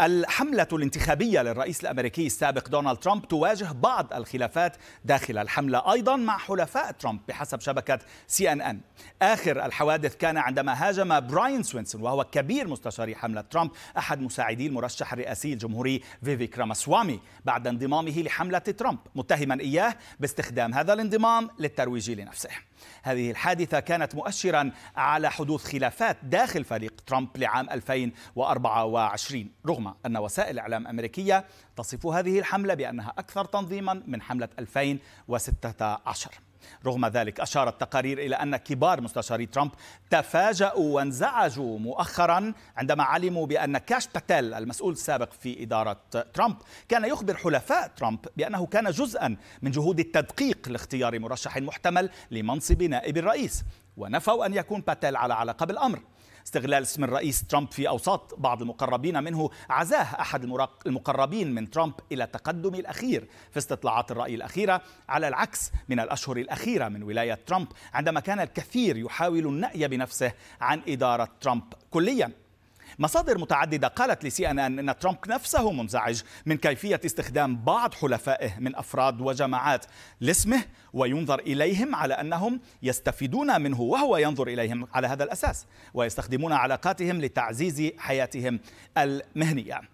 الحملة الانتخابية للرئيس الأمريكي السابق دونالد ترامب تواجه بعض الخلافات داخل الحملة أيضا مع حلفاء ترامب بحسب شبكة سي ان ان آخر الحوادث كان عندما هاجم براين سوينسون وهو كبير مستشاري حملة ترامب أحد مساعدي المرشح الرئاسي الجمهوري فيفيك راماسوامي بعد انضمامه لحملة ترامب متهما إياه باستخدام هذا الانضمام للترويج لنفسه هذه الحادثة كانت مؤشرا على حدوث خلافات داخل فريق ترامب لعام 2024 رغم أن وسائل إعلام أمريكية تصف هذه الحملة بأنها أكثر تنظيما من حملة 2016 رغم ذلك أشارت تقارير إلى أن كبار مستشاري ترامب تفاجأوا وانزعجوا مؤخرا عندما علموا بأن كاش باتيل المسؤول السابق في إدارة ترامب كان يخبر حلفاء ترامب بأنه كان جزءا من جهود التدقيق لاختيار مرشح محتمل لمنصب نائب الرئيس ونفوا أن يكون باتيل على علاقة بالأمر استغلال اسم الرئيس ترامب في أوساط بعض المقربين منه عزاه أحد المقربين من ترامب إلى التقدم الأخير في استطلاعات الرأي الأخيرة على العكس من الأشهر الأخيرة من ولاية ترامب عندما كان الكثير يحاول النأي بنفسه عن إدارة ترامب كليا مصادر متعددة قالت لسي أن أن ان ترامب نفسه منزعج من كيفية استخدام بعض حلفائه من أفراد وجماعات لاسمه وينظر إليهم على أنهم يستفيدون منه وهو ينظر إليهم على هذا الأساس ويستخدمون علاقاتهم لتعزيز حياتهم المهنية